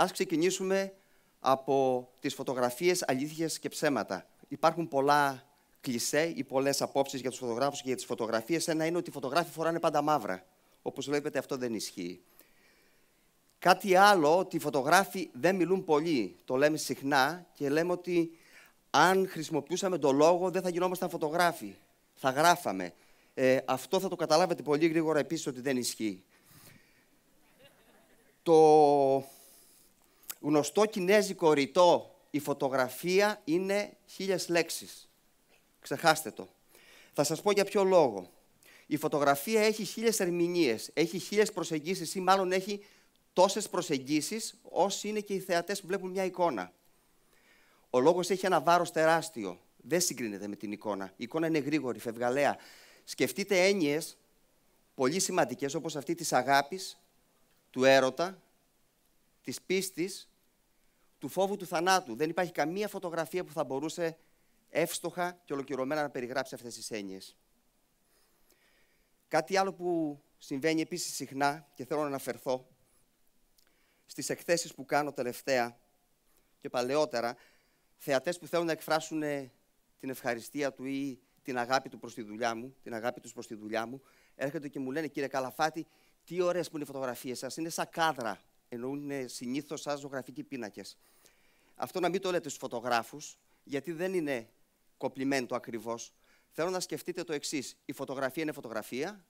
Ας ξεκινήσουμε από τις φωτογραφίες αλήθειες και ψέματα. Υπάρχουν πολλά κλισέ ή πολλές απόψεις για τους φωτογράφους και για τις φωτογραφίες. Ένα είναι ότι οι φωτογράφοι φοράνε πάντα μαύρα. Όπως βλέπετε αυτό δεν ισχύει. Κάτι άλλο, ότι οι φωτογράφοι δεν μιλούν πολύ. Το λέμε συχνά και λέμε ότι αν χρησιμοποιούσαμε τον λόγο δεν θα γινόμασταν φωτογράφοι. Θα γράφαμε. Ε, αυτό θα το καταλάβετε πολύ γρήγορα επίσης ότι δεν ισχύει. Το γνωστό κινέζικο ρητό «Η φωτογραφία είναι χίλιες λέξεις». Ξεχάστε το. Θα σας πω για ποιο λόγο. Η φωτογραφία έχει χίλιες ερμηνείες, έχει χίλιες προσεγγίσεις ή μάλλον έχει τόσες προσεγγίσεις όσοι είναι και οι θεατές που βλέπουν μια εικόνα. Ο λόγος έχει ένα βάρος τεράστιο. Δεν συγκρίνεται με την εικόνα. Η εικόνα είναι γρήγορη, φευγαλαία. Σκεφτείτε έννοιες πολύ σημαντικές όπως αυτή της αγάπης, του έρωτα, της πίστης, του φόβου του θανάτου. Δεν υπάρχει καμία φωτογραφία που θα μπορούσε εύστοχα και ολοκληρωμένα να περιγράψει αυτές τις έννοιες. Κάτι άλλο που συμβαίνει επίσης συχνά και θέλω να αναφερθώ στις εκθέσεις που κάνω τελευταία και παλαιότερα, θεατές που θέλουν να εκφράσουν ε, την ευχαριστία του ή την αγάπη του προς τη δουλειά μου, την αγάπη τους προς τη δουλειά μου, έρχονται και μου λένε, κύριε Καλαφάτη, τι ωραίες που είναι οι φωτογραφίες σας, είναι σαν κάδρα εννοούν ε, συνήθως σαν ζωγραφικοί πίνακες. Αυτό να μην το λέτε στους φωτογράφους, γιατί δεν είναι κοπλιμέντο ακριβώς. Θέλω να σκεφτείτε το εξής. Η φωτογραφία είναι φωτογραφία,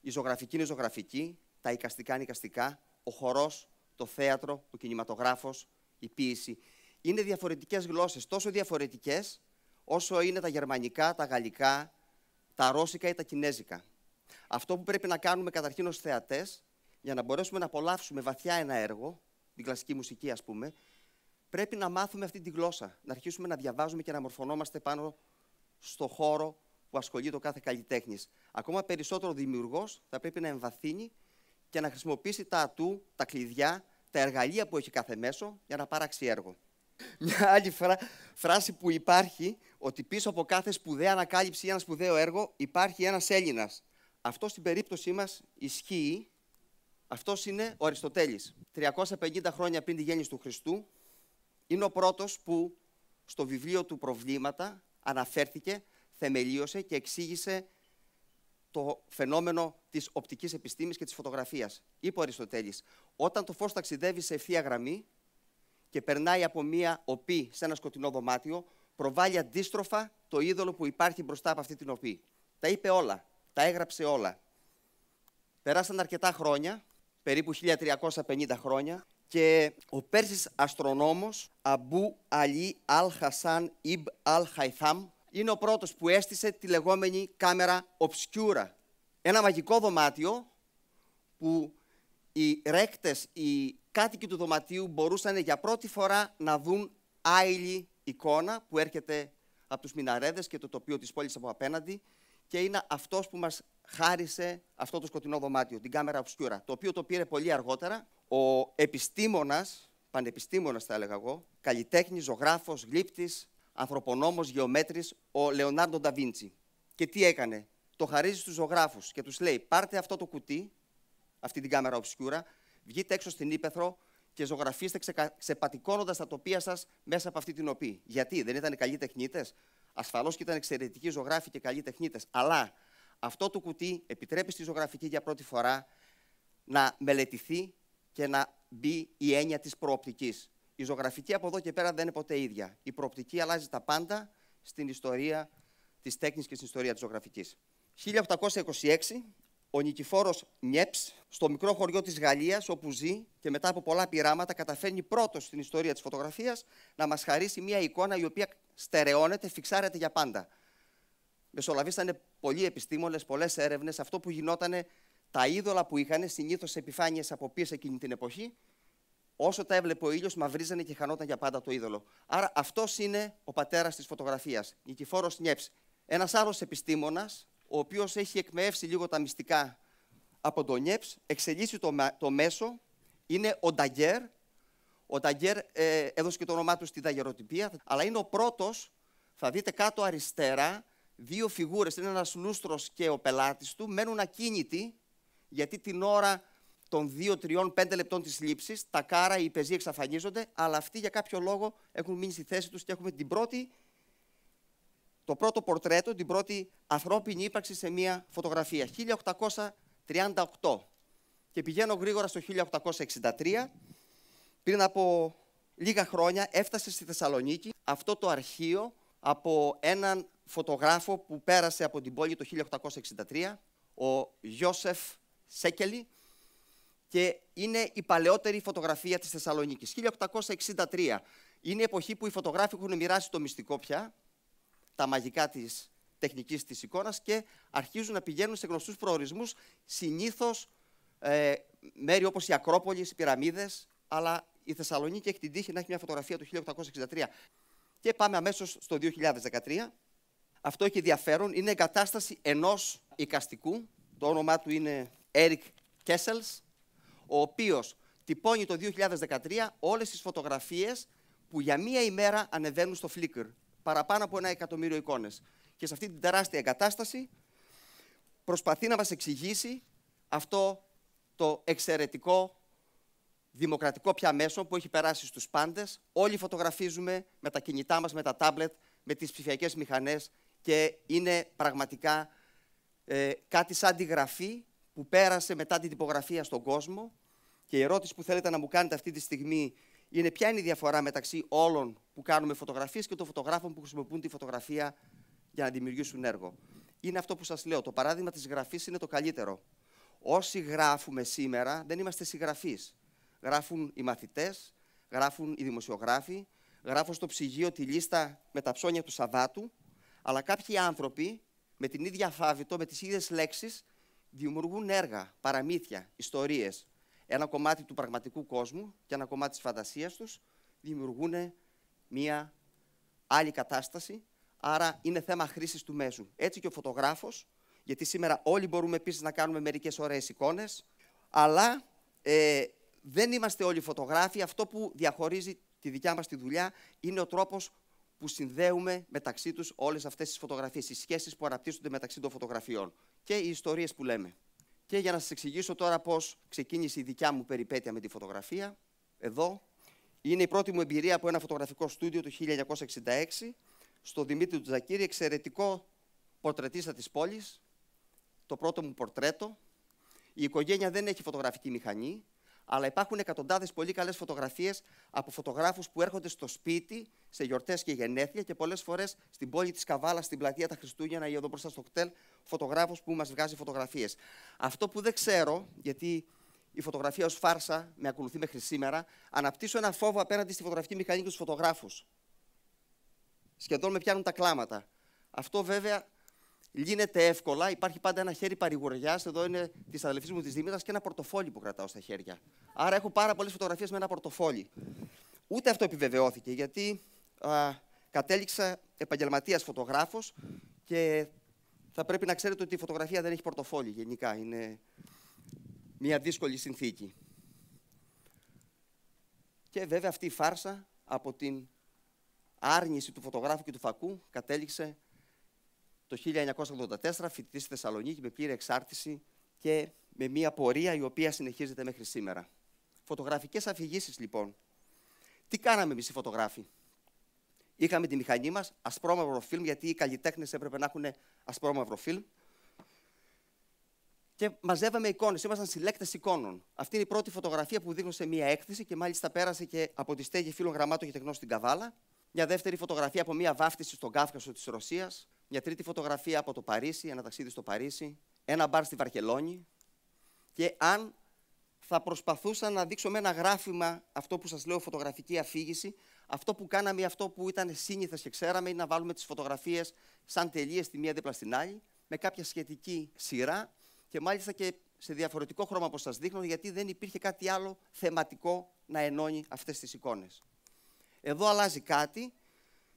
η ζωγραφική είναι ζωγραφική, τα οικαστικά είναι οικαστικά, ο χορός, το θέατρο, ο κινηματογράφος, η ποίηση. Είναι διαφορετικές γλώσσες, τόσο διαφορετικές όσο είναι τα γερμανικά, τα γαλλικά, τα ρώσικα ή τα κινέζικα. Αυτό που πρέπει να κάνουμε καταρχήν ως θεατές για να μπορέσουμε να απολαύσουμε βαθιά ένα έργο, την κλασική μουσική ας πούμε, πρέπει να μάθουμε αυτή τη γλώσσα, να αρχίσουμε να διαβάζουμε και να μορφωνόμαστε πάνω στο χώρο που ασχολείται το κάθε καλλιτέχνης. Ακόμα περισσότερο ο δημιουργός θα πρέπει να εμβαθύνει και να χρησιμοποιήσει τα ατού, τα κλειδιά, τα εργαλεία που έχει κάθε μέσο για να παράξει έργο. Μια άλλη φράση που υπάρχει, ότι πίσω από κάθε σπουδαία ανακάλυψη ή ένα σπουδαίο έργο υπάρχει ένας Έλληνας. Αυτό στην περίπτωσή μας ισχύει αυτός είναι ο Αριστοτέλης. 350 χρόνια πριν τη γέννηση του Χριστού, είναι ο πρώτος που στο βιβλίο του «Προβλήματα» αναφέρθηκε, θεμελίωσε και εξήγησε το φαινόμενο της οπτικής επιστήμης και της φωτογραφίας. Είπε ο Αριστοτέλης, όταν το φως ταξιδεύει σε ευθεία γραμμή και περνάει από μία οπή σε ένα σκοτεινό δωμάτιο, προβάλλει αντίστροφα το είδωλο που υπάρχει μπροστά από αυτή την οπή. Τα είπε όλα, τα έγραψε όλα. Περάσαν αρκετά χρόνια, περίπου 1350 χρόνια και ο Πέρσης αστρονόμος Αμπού Αλί Αλ Χασάν Ιμπ Αλ Χαϊθάμ είναι ο πρώτος που έστησε τη λεγόμενη κάμερα obscura. Ένα μαγικό δωμάτιο που οι ρέκτες, οι κάτοικοι του δωματίου μπορούσαν για πρώτη φορά να δουν άειλη εικόνα που έρχεται από τους μιναρέδες και το τοπίο της πόλης από απέναντι και είναι αυτός που μας χάρισε αυτό το σκοτεινό δωμάτιο, την κάμερα obscura, το οποίο το πήρε πολύ αργότερα ο επιστήμονας, πανεπιστήμονας θα έλεγα εγώ, καλλιτέχνης, ζωγράφος, γλύπτης, ανθρωπονόμος, γεωμέτρης, ο Λεωνάρντο Νταβίντσι. Και τι έκανε, το χαρίζει στους ζωγράφους και τους λέει πάρτε αυτό το κουτί, αυτή την κάμερα obscura, βγείτε έξω στην Ήπεθρο και ζωγραφίστε ξεκα... ξεπατικώνοντας τα τοπία σας μέσα από αυτή την οπή. Γιατί, δεν ήταν καλοί τεχνίτες, ασφαλώς και ήταν εξαιρετικοί ζωγράφοι και καλοί τεχνίτες, αλλά αυτό το κουτί επιτρέπει στη ζωγραφική για πρώτη φορά να μελετηθεί και να μπει η έννοια της προοπτικής. Η ζωγραφική από εδώ και πέρα δεν είναι ποτέ ίδια. Η προοπτική αλλάζει τα πάντα στην ιστορία της τέχνης και στην ιστορία της ζωγραφικής. 1826, ο Νικηφόρος Νιέψ, στο μικρό χωριό της Γαλλίας, όπου ζει και μετά από πολλά πειράματα, καταφέρνει πρώτος στην ιστορία της φωτογραφίας να μας χαρίσει μια εικόνα η οποία στερεώνεται, φιξάρεται για πάντα μεσολαβήσαν πολλοί επιστήμονες, πολλές έρευνες. Αυτό που γινόταν, τα είδωλα που είχαν, συνήθως επιφάνειες από πίεση εκείνη την εποχή, όσο τα έβλεπε ο ήλιος, μαυρίζανε και χανόταν για πάντα το είδωλο. Άρα αυτός είναι ο πατέρας της φωτογραφίας, Νικηφόρος Νιέψ. Ένας άλλος επιστήμονας, ο οποίος έχει εκμεύσει λίγο τα μυστικά από τον Νιέψ, εξελίσσει το, το μέσο, είναι ο Νταγκέρ. Ο Νταγκέρ ε, έδωσε και το όνομά του στη δαγεροτυπία, αλλά είναι ο πρώτος, θα δείτε κάτω αριστερά, δύο φιγούρες, είναι ένας λούστρος και ο πελάτης του, μένουν ακίνητοι γιατί την ώρα των 2, 3, 5 λεπτών της λήψης, τα κάρα, οι πεζοί εξαφανίζονται, αλλά αυτοί για κάποιο λόγο έχουν μείνει στη θέση τους και έχουμε την πρώτη, το πρώτο πορτρέτο, την πρώτη ανθρώπινη ύπαρξη σε μία φωτογραφία. 1838. Και πηγαίνω γρήγορα στο 1863. Πριν από λίγα χρόνια έφτασε στη Θεσσαλονίκη αυτό το αρχείο από έναν φωτογράφο που πέρασε από την πόλη το 1863, ο Γιώσεφ Σέκελη, και είναι η παλαιότερη φωτογραφία της Θεσσαλονίκης. 1863. Είναι η εποχή που οι φωτογράφοι έχουν μοιράσει το μυστικό πια, τα μαγικά της τεχνικής της εικόνας και αρχίζουν να πηγαίνουν σε γνωστούς προορισμούς, συνήθως ε, μέρη όπως η Ακρόπολης, οι πυραμίδες, αλλά η Θεσσαλονίκη έχει την τύχη να έχει μια φωτογραφία του 1863. Και πάμε αμέσως στο 2013. Αυτό έχει ενδιαφέρον. Είναι εγκατάσταση ενός οικαστικού. Το όνομά του είναι Eric Kessels, ο οποίος τυπώνει το 2013 όλες τις φωτογραφίες που για μία ημέρα ανεβαίνουν στο Flickr. Παραπάνω από ένα εκατομμύριο εικόνες. Και σε αυτή την τεράστια εγκατάσταση προσπαθεί να μας εξηγήσει αυτό το εξαιρετικό δημοκρατικό πια μέσο που έχει περάσει στους πάντες. Όλοι φωτογραφίζουμε με τα κινητά μας, με τα τάμπλετ, με τις ψηφιακές μηχανές και είναι πραγματικά ε, κάτι σαν τη γραφή που πέρασε μετά την τυπογραφία στον κόσμο. Και η ερώτηση που θέλετε να μου κάνετε αυτή τη στιγμή είναι ποια είναι η διαφορά μεταξύ όλων που κάνουμε φωτογραφίες και των φωτογράφων που χρησιμοποιούν τη φωτογραφία για να δημιουργήσουν έργο. Είναι αυτό που σας λέω. Το παράδειγμα της γραφής είναι το καλύτερο. Όσοι γράφουμε σήμερα δεν είμαστε συγγραφείς. Γράφουν οι μαθητές, γράφουν οι δημοσιογράφοι, γράφουν στο ψυγείο τη λίστα με τα ψώνια του Σαββάτου αλλά κάποιοι άνθρωποι με την ίδια φάβητο, με τις ίδιες λέξεις, δημιουργούν έργα, παραμύθια, ιστορίες. Ένα κομμάτι του πραγματικού κόσμου και ένα κομμάτι της φαντασίας τους δημιουργούν μία άλλη κατάσταση, άρα είναι θέμα χρήσης του μέσου. Έτσι και ο φωτογράφος, γιατί σήμερα όλοι μπορούμε επίσης να κάνουμε μερικές ωραίες εικόνες, αλλά ε, δεν είμαστε όλοι φωτογράφοι. Αυτό που διαχωρίζει τη δικιά μας τη δουλειά είναι ο τρόπος που συνδέουμε μεταξύ τους όλες αυτές τις φωτογραφίες, οι σχέσεις που αναπτύσσονται μεταξύ των φωτογραφιών και οι ιστορίες που λέμε. Και για να σας εξηγήσω τώρα πώς ξεκίνησε η δικιά μου περιπέτεια με τη φωτογραφία, εδώ είναι η πρώτη μου εμπειρία από ένα φωτογραφικό στούντιο του 1966 στο Δημήτρη Τζακύρη, εξαιρετικό πορτρετίστα της πόλης, το πρώτο μου πορτρέτο. Η οικογένεια δεν έχει φωτογραφική μηχανή, αλλά υπάρχουν εκατοντάδες πολύ καλές φωτογραφίες από φωτογράφους που έρχονται στο σπίτι σε γιορτές και γενέθλια και πολλές φορές στην πόλη της Καβάλας, στην πλατεία τα Χριστούγεννα ή εδώ μπροστά στο κτέλ, φωτογράφο που μας βγάζει φωτογραφίες. Αυτό που δεν ξέρω, γιατί η φωτογραφία ως φάρσα με ακολουθεί μέχρι σήμερα, αναπτύσσω ένα φόβο απέναντι στη φωτογραφική μηχανή και του φωτογράφους. Σχεδόν με πιάνουν τα κλάματα. Αυτό βέβαια λύνεται εύκολα. Υπάρχει πάντα ένα χέρι παρηγοριά. Εδώ είναι της αδελφής μου της Δήμητρα και ένα πορτοφόλι που κρατάω στα χέρια. Άρα έχω πάρα πολλές φωτογραφίες με ένα πορτοφόλι. Ούτε αυτό επιβεβαιώθηκε, γιατί α, κατέληξα επαγγελματίας φωτογράφος και θα πρέπει να ξέρετε ότι η φωτογραφία δεν έχει πορτοφόλι γενικά. Είναι μια δύσκολη συνθήκη. Και βέβαια αυτή η φάρσα από την άρνηση του φωτογράφου και του φακού κατέληξε το 1984 φοιτητής στη Θεσσαλονίκη με πλήρη εξάρτηση και με μια πορεία η οποία συνεχίζεται μέχρι σήμερα. Φωτογραφικές αφηγήσεις, λοιπόν. Τι κάναμε εμείς οι φωτογράφοι. Είχαμε τη μηχανή μας, ασπρόμαυρο φιλμ, γιατί οι καλλιτέχνες έπρεπε να έχουν ασπρόμαυρο φιλμ. Και μαζεύαμε εικόνες, ήμασταν συλλέκτες εικόνων. Αυτή είναι η πρώτη φωτογραφία που δείχνω σε μία έκθεση και μάλιστα πέρασε και από τη στέγη φίλων γραμμάτων και τεχνών στην Καβάλα. Μια δεύτερη φωτογραφία από μία βάφτιση στον Κάφκασο της Ρωσίας μια τρίτη φωτογραφία από το Παρίσι, ένα ταξίδι στο Παρίσι, ένα μπαρ στη Βαρκελόνη και αν θα προσπαθούσα να δείξω με ένα γράφημα αυτό που σας λέω φωτογραφική αφήγηση, αυτό που κάναμε, αυτό που ήταν σύνηθες και ξέραμε, είναι να βάλουμε τις φωτογραφίες σαν τελείες τη μία δίπλα στην άλλη, με κάποια σχετική σειρά και μάλιστα και σε διαφορετικό χρώμα που σας δείχνω, γιατί δεν υπήρχε κάτι άλλο θεματικό να ενώνει αυτές τις εικόνες. Εδώ αλλάζει κάτι.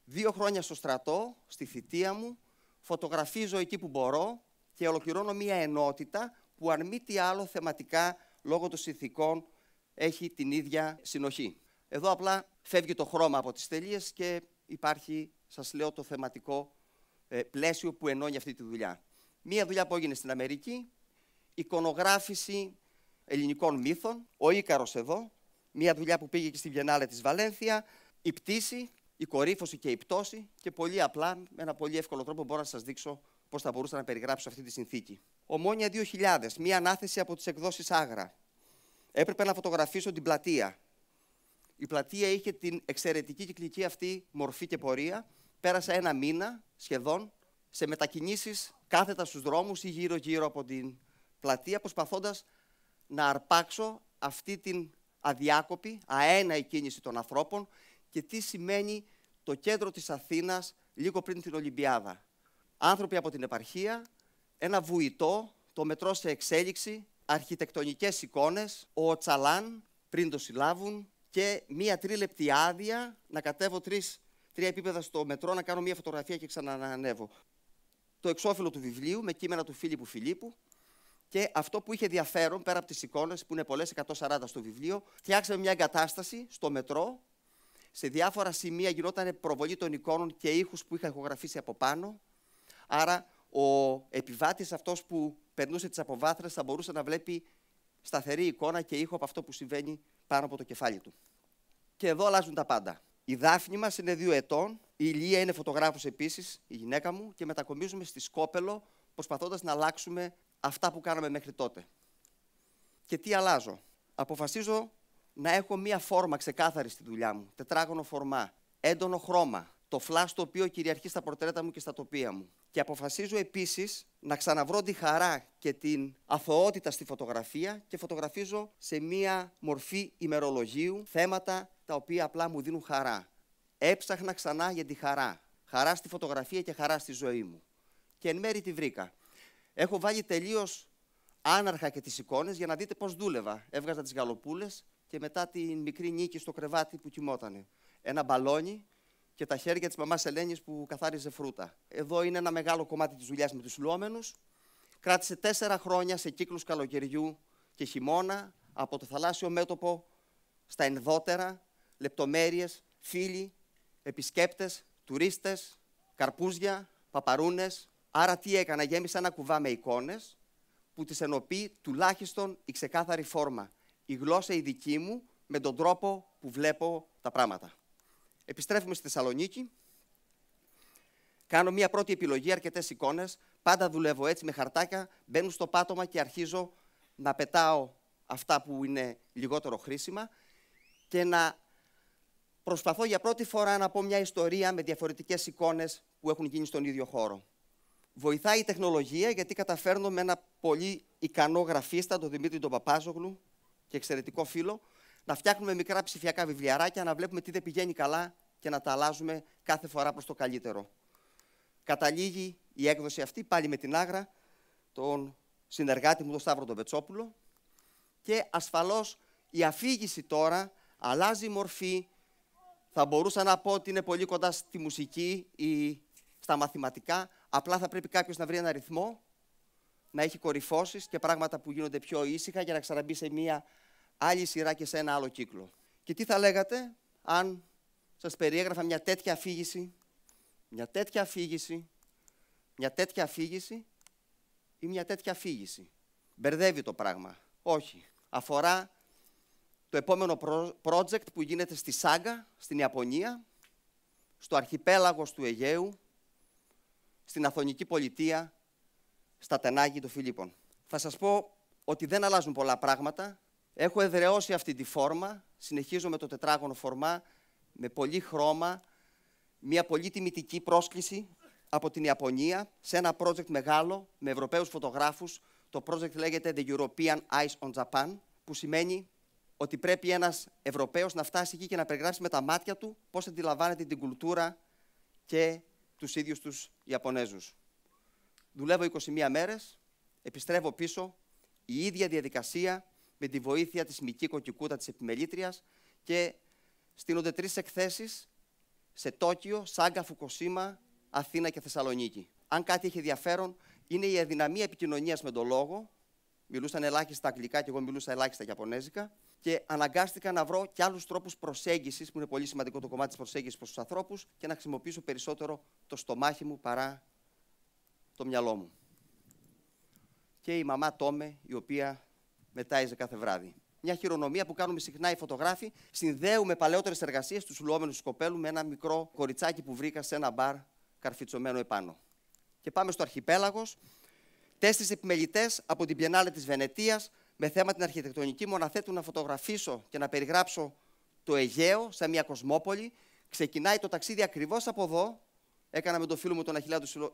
Δύο χρόνια στο στρατό, στη θητεία μου, φωτογραφίζω εκεί που μπορώ και ολοκληρώνω μία ενότητα που αν μη τι άλλο θεματικά λόγω των συνθηκών έχει την ίδια συνοχή. Εδώ απλά φεύγει το χρώμα από τις τελείες και υπάρχει, σας λέω, το θεματικό ε, πλαίσιο που ενώνει αυτή τη δουλειά. Μία δουλειά που έγινε στην Αμερική, εικονογράφηση ελληνικών μύθων, ο Ίκαρος εδώ, μία δουλειά που πήγε και στη Βιενάλε της Βαλένθια, η πτήση η κορύφωση και η πτώση και πολύ απλά, με ένα πολύ εύκολο τρόπο μπορώ να σας δείξω πώς θα μπορούσα να περιγράψω αυτή τη συνθήκη. Ομόνια 2000, μία ανάθεση από τις εκδόσεις Άγρα. Έπρεπε να φωτογραφίσω την πλατεία. Η πλατεία είχε την εξαιρετική κυκλική αυτή μορφή και πορεία. Πέρασα ένα μήνα σχεδόν σε μετακινήσεις κάθετα στους δρόμους ή γύρω-γύρω από την πλατεία, προσπαθώντας να αρπάξω αυτή την αδιάκοπη, αέναη κίνηση των ανθρώπων και τι σημαίνει το κέντρο της Αθήνας λίγο πριν την Ολυμπιάδα. Άνθρωποι από την επαρχία, ένα βουητό, το μετρό σε εξέλιξη, αρχιτεκτονικές εικόνες, ο Τσαλάν πριν το συλλάβουν και μία τρίλεπτη άδεια να κατέβω τρεις, τρία επίπεδα στο μετρό να κάνω μία φωτογραφία και ξανανανεύω. Το εξώφυλλο του βιβλίου με κείμενα του Φίλιππου Φιλίππου και αυτό που είχε ενδιαφέρον πέρα από τις εικόνες που είναι πολλές 140 στο βιβλίο, φτιάξαμε μια εγκατάσταση στο μετρό σε διάφορα σημεία γινόταν προβολή των εικόνων και ήχους που είχα ηχογραφήσει από πάνω. Άρα ο επιβάτης αυτός που περνούσε τις αποβάθρες θα μπορούσε να βλέπει σταθερή εικόνα και ήχο από αυτό που συμβαίνει πάνω από το κεφάλι του. Και εδώ αλλάζουν τα πάντα. Η Δάφνη μας είναι δύο ετών, η Ηλία είναι φωτογράφος επίσης, η γυναίκα μου, και μετακομίζουμε στη Σκόπελο προσπαθώντας να αλλάξουμε αυτά που κάναμε μέχρι τότε. Και τι αλλάζω. Αποφασίζω να έχω μία φόρμα ξεκάθαρη στη δουλειά μου, τετράγωνο φορμά, έντονο χρώμα, το φλάσ το οποίο κυριαρχεί στα πορτρέτα μου και στα τοπία μου. Και αποφασίζω επίσης να ξαναβρω τη χαρά και την αθωότητα στη φωτογραφία και φωτογραφίζω σε μία μορφή ημερολογίου θέματα τα οποία απλά μου δίνουν χαρά. Έψαχνα ξανά για τη χαρά. Χαρά στη φωτογραφία και χαρά στη ζωή μου. Και εν μέρη τη βρήκα. Έχω βάλει τελείως άναρχα και τις εικόνες για να δείτε πώς δούλευα. Έβγαζα τις γαλοπούλες, και μετά τη μικρή νίκη στο κρεβάτι που κοιμότανε. Ένα μπαλόνι και τα χέρια της μαμάς Ελένης που καθάριζε φρούτα. Εδώ είναι ένα μεγάλο κομμάτι της δουλειάς με τους λουόμενους. Κράτησε τέσσερα χρόνια σε κύκλους καλοκαιριού και χειμώνα από το θαλάσσιο μέτωπο στα ενδότερα, λεπτομέρειες, φίλοι, επισκέπτες, τουρίστες, καρπούζια, παπαρούνες. Άρα τι έκανα, γέμισα ένα κουβά με εικόνες που τις ενωπεί τουλάχιστον η ξεκάθαρη φόρμα η γλώσσα η δική μου με τον τρόπο που βλέπω τα πράγματα. Επιστρέφουμε στη Θεσσαλονίκη. Κάνω μία πρώτη επιλογή, αρκετές εικόνες. Πάντα δουλεύω έτσι με χαρτάκια. Μπαίνω στο πάτωμα και αρχίζω να πετάω αυτά που είναι λιγότερο χρήσιμα και να προσπαθώ για πρώτη φορά να πω μια ιστορία με διαφορετικές εικόνες που έχουν γίνει στον ίδιο χώρο. Βοηθάει η τεχνολογία γιατί καταφέρνω με ένα πολύ ικανό γραφίστα, τον Δημήτρη τον Παπάζογλου, και εξαιρετικό φίλο, να φτιάχνουμε μικρά ψηφιακά βιβλιαράκια, να βλέπουμε τι δεν πηγαίνει καλά και να τα αλλάζουμε κάθε φορά προς το καλύτερο. Καταλήγει η έκδοση αυτή πάλι με την Άγρα, τον συνεργάτη μου, τον Σταύρο τον Πετσόπουλο, και ασφαλώς η αφήγηση τώρα αλλάζει μορφή. Θα μπορούσα να πω ότι είναι πολύ κοντά στη μουσική ή στα μαθηματικά. Απλά θα πρέπει κάποιος να βρει ένα ρυθμό, να έχει κορυφώσεις και πράγματα που γίνονται πιο ήσυχα για να ξαναμπεί σε μία άλλη σειρά και σε ένα άλλο κύκλο. Και τι θα λέγατε αν σας περιέγραφα μια τέτοια αφήγηση, μια τέτοια αφήγηση, μια τέτοια αφήγηση ή μια τέτοια αφήγηση. Μπερδεύει το πράγμα. Όχι. Αφορά το επόμενο project που γίνεται στη Σάγκα, στην Ιαπωνία, στο αρχιπέλαγος του Αιγαίου, στην Αθωνική Πολιτεία, στα Τενάγη των Φιλίππων. Θα σας πω ότι δεν αλλάζουν πολλά πράγματα, Έχω εδραιώσει αυτή τη φόρμα, συνεχίζω με το τετράγωνο φορμά, με πολύ χρώμα, μια πολύ τιμητική πρόσκληση από την Ιαπωνία σε ένα project μεγάλο με Ευρωπαίους φωτογράφους. Το project λέγεται The European Eyes on Japan, που σημαίνει ότι πρέπει ένας Ευρωπαίος να φτάσει εκεί και να περιγράψει με τα μάτια του πώς αντιλαμβάνεται την κουλτούρα και τους ίδιους τους Ιαπωνέζους. Δουλεύω 21 μέρες, επιστρέφω πίσω, η ίδια διαδικασία με τη βοήθεια της Μική Κοκκικούτα της Επιμελήτριας και στείνονται τρεις εκθέσεις σε Τόκιο, Σάγκα, Φουκοσίμα, Αθήνα και Θεσσαλονίκη. Αν κάτι έχει ενδιαφέρον, είναι η αδυναμία επικοινωνίας με τον λόγο. Μιλούσαν ελάχιστα αγγλικά και εγώ μιλούσα ελάχιστα γιαπωνέζικα. Και αναγκάστηκα να βρω και άλλους τρόπους προσέγγισης, που είναι πολύ σημαντικό το κομμάτι της προσέγγισης προς τους ανθρώπους, και να χρησιμοποιήσω περισσότερο το στομάχι μου παρά το μυαλό μου. Και η μαμά Τόμε, η οποία μετάιζε κάθε βράδυ. Μια χειρονομία που κάνουμε συχνά οι φωτογράφοι. Συνδέουμε παλαιότερες εργασίες τους λουόμενους σκοπέλου με ένα μικρό κοριτσάκι που βρήκα σε ένα μπαρ καρφιτσωμένο επάνω. Και πάμε στο Αρχιπέλαγος. Τέσσερις επιμελητές από την Πιενάλε της Βενετίας με θέμα την αρχιτεκτονική αναθέτουν να φωτογραφήσω και να περιγράψω το Αιγαίο σαν μια κοσμόπολη. Ξεκινάει το ταξίδι ακριβώς από εδώ, Έκανα με τον φίλο μου τον Αχιλιά του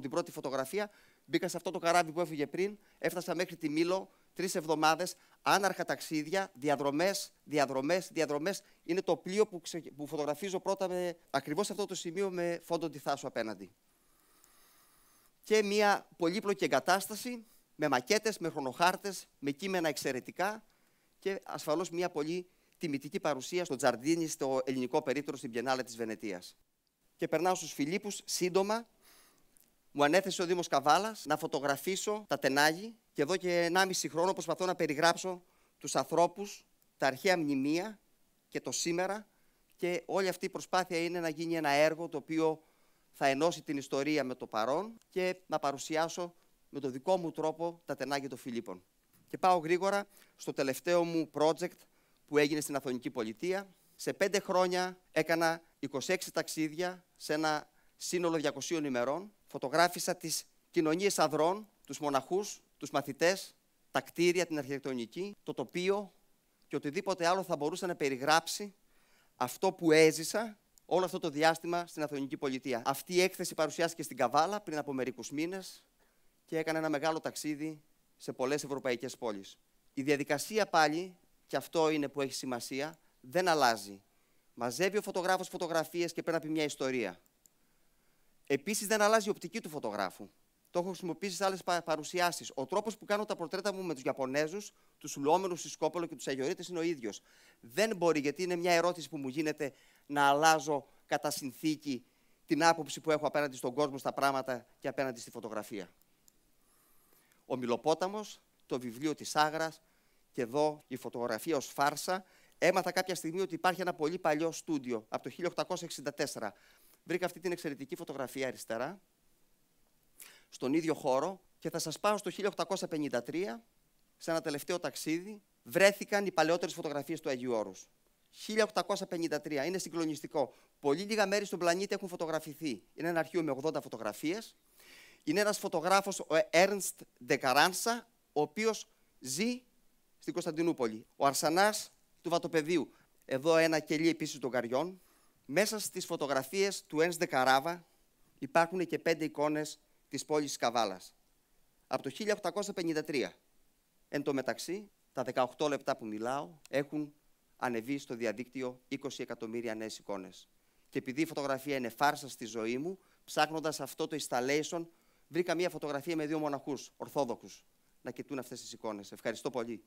την πρώτη φωτογραφία. Μπήκα σε αυτό το καράβι που έφυγε πριν. Έφτασα μέχρι τη Μήλο. Τρεις εβδομάδες. Άναρχα ταξίδια. Διαδρομές, διαδρομές, διαδρομές. Είναι το πλοίο που, που φωτογραφίζω πρώτα με... ακριβώς σε αυτό το σημείο με φόντο τη θάσο απέναντι. Και μια πολύπλοκη εγκατάσταση με μακέτες, με χρονοχάρτες, με κείμενα εξαιρετικά και ασφαλώς μια πολύ τιμητική παρουσία στο Τζαρντίνι, στο ελληνικό περίπτερο στην Πιενάλε της Βενετίας και περνάω στους Φιλίππους σύντομα. Μου ανέθεσε ο Δήμος Καβάλας να φωτογραφίσω τα τενάγη και εδώ και 1,5 χρόνο προσπαθώ να περιγράψω τους ανθρώπους, τα αρχαία μνημεία και το σήμερα και όλη αυτή η προσπάθεια είναι να γίνει ένα έργο το οποίο θα ενώσει την ιστορία με το παρόν και να παρουσιάσω με το δικό μου τρόπο τα τενάγια των Φιλίππων. Και πάω γρήγορα στο τελευταίο μου project που έγινε στην Αθωνική Πολιτεία. Σε πέντε χρόνια έκανα 26 ταξίδια σε ένα σύνολο 200 ημερών. Φωτογράφησα τις κοινωνίες αδρών, τους μοναχούς, τους μαθητές, τα κτίρια, την αρχιτεκτονική, το τοπίο και οτιδήποτε άλλο θα μπορούσε να περιγράψει αυτό που έζησα όλο αυτό το διάστημα στην Αθωνική Πολιτεία. Αυτή η έκθεση παρουσιάστηκε στην Καβάλα πριν από μερικούς μήνες και έκανε ένα μεγάλο ταξίδι σε πολλές ευρωπαϊκές πόλεις. Η διαδικασία πάλι, και αυτό είναι που έχει σημασία, δεν αλλάζει. Μαζεύει ο φωτογράφος φωτογραφίες και παίρνει πει μια ιστορία. Επίσης δεν αλλάζει η οπτική του φωτογράφου. Το έχω χρησιμοποιήσει σε άλλες παρουσιάσεις. Ο τρόπος που κάνω τα πορτρέτα μου με τους Ιαπωνέζους, τους Λόμενους, τους Σκόπελο και τους Αγιορίτε είναι ο ίδιος. Δεν μπορεί, γιατί είναι μια ερώτηση που μου γίνεται, να αλλάζω κατά συνθήκη την άποψη που έχω απέναντι στον κόσμο, στα πράγματα και απέναντι στη φωτογραφία. Ο μιλοπόταμος, το βιβλίο της Άγρας και εδώ η φωτογραφία ως φάρσα Έμαθα κάποια στιγμή ότι υπάρχει ένα πολύ παλιό στούντιο από το 1864. Βρήκα αυτή την εξαιρετική φωτογραφία αριστερά, στον ίδιο χώρο και θα σας πάω στο 1853, σε ένα τελευταίο ταξίδι, βρέθηκαν οι παλαιότερες φωτογραφίες του Αγίου Όρους. 1853, είναι συγκλονιστικό. Πολύ λίγα μέρη στον πλανήτη έχουν φωτογραφηθεί. Είναι ένα αρχείο με 80 φωτογραφίες. Είναι ένας φωτογράφος, ο Έρνστ Ντεκαράνσα, ο οποίος ζει στην Κωνσταντινούπολη. Ο Αρσανάς του βατοπεδίου. Εδώ ένα κελί επίση των καριών. Μέσα στις φωτογραφίες του Ένς Καράβα υπάρχουν και πέντε εικόνες της πόλης Καβάλας. Από το 1853. Εν τω μεταξύ, τα 18 λεπτά που μιλάω έχουν ανεβεί στο διαδίκτυο 20 εκατομμύρια νέες εικόνες. Και επειδή η φωτογραφία είναι φάρσα στη ζωή μου, ψάχνοντας αυτό το installation, βρήκα μία φωτογραφία με δύο μοναχούς Ορθόδοξους να κοιτούν αυτές τις εικόνες. Ευχαριστώ πολύ.